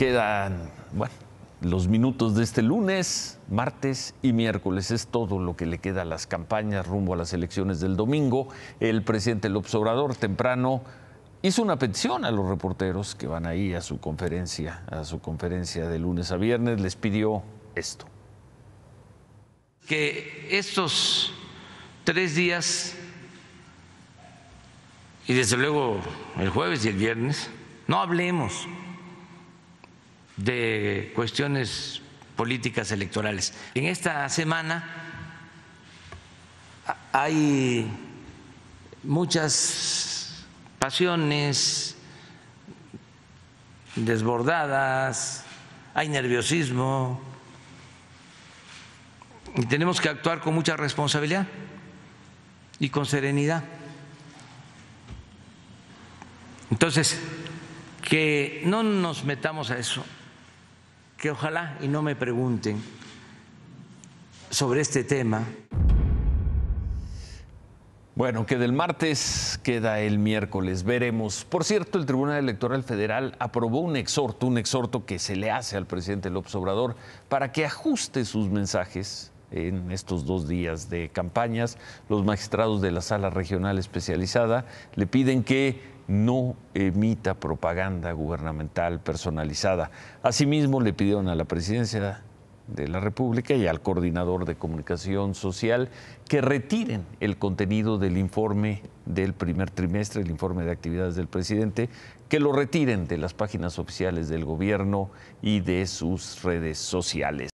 Quedan, bueno, los minutos de este lunes, martes y miércoles. Es todo lo que le queda a las campañas rumbo a las elecciones del domingo. El presidente López Obrador temprano hizo una petición a los reporteros que van ahí a su conferencia, a su conferencia de lunes a viernes, les pidió esto. Que estos tres días, y desde luego el jueves y el viernes, no hablemos de cuestiones políticas electorales. En esta semana hay muchas pasiones desbordadas, hay nerviosismo y tenemos que actuar con mucha responsabilidad y con serenidad. Entonces, que no nos metamos a eso que ojalá y no me pregunten sobre este tema. Bueno, que del martes queda el miércoles, veremos. Por cierto, el Tribunal Electoral Federal aprobó un exhorto, un exhorto que se le hace al presidente López Obrador para que ajuste sus mensajes en estos dos días de campañas. Los magistrados de la Sala Regional Especializada le piden que no emita propaganda gubernamental personalizada. Asimismo, le pidieron a la presidencia de la República y al coordinador de comunicación social que retiren el contenido del informe del primer trimestre, el informe de actividades del presidente, que lo retiren de las páginas oficiales del gobierno y de sus redes sociales.